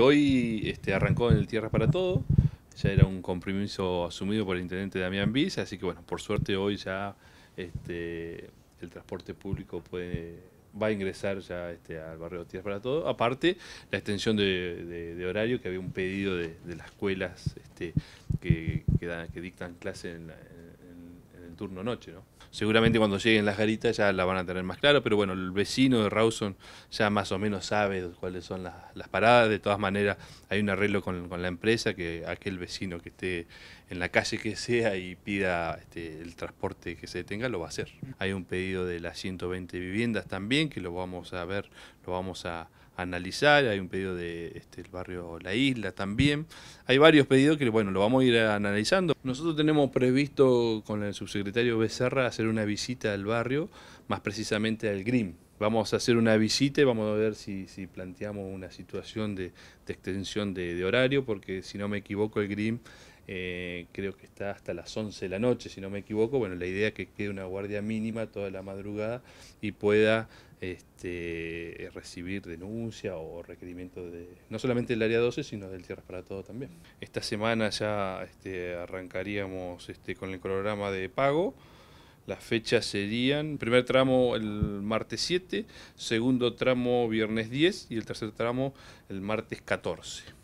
Hoy este, arrancó en el Tierra para Todo, ya era un compromiso asumido por el intendente Damián Visa, así que bueno, por suerte hoy ya este, el transporte público puede, va a ingresar ya este, al barrio Tierra para Todo. Aparte, la extensión de, horario, que había un pedido de, las escuelas este, que, que, que, dictan clases en en turno noche, ¿no? Seguramente cuando lleguen las garitas ya la van a tener más claro, pero bueno, el vecino de Rawson ya más o menos sabe cuáles son las, paradas. De todas maneras, hay un arreglo con, la empresa que aquel vecino que esté en la calle que sea y pida este, el transporte que se detenga lo va a hacer. Hay un pedido de las 120 viviendas también, que lo vamos a ver vamos a, analizar, hay un pedido de este, barrio La Isla también, hay varios pedidos que bueno, lo vamos a ir analizando. Nosotros tenemos previsto con el subsecretario Becerra hacer una visita al barrio, más precisamente al GRIM, vamos a hacer una visita y vamos a ver si, planteamos una situación de, extensión de, horario, porque si no me equivoco el GRIM eh, creo que está hasta las 11 de la noche, si no me equivoco. Bueno, la idea es que quede una guardia mínima toda la madrugada y pueda este, recibir denuncia o requerimiento de no solamente del área 12, sino del Tierras para Todo también. Esta semana ya este, arrancaríamos este, con el programa de pago. Las fechas serían, primer tramo el martes 7, segundo tramo viernes 10 y el tercer tramo el martes 14.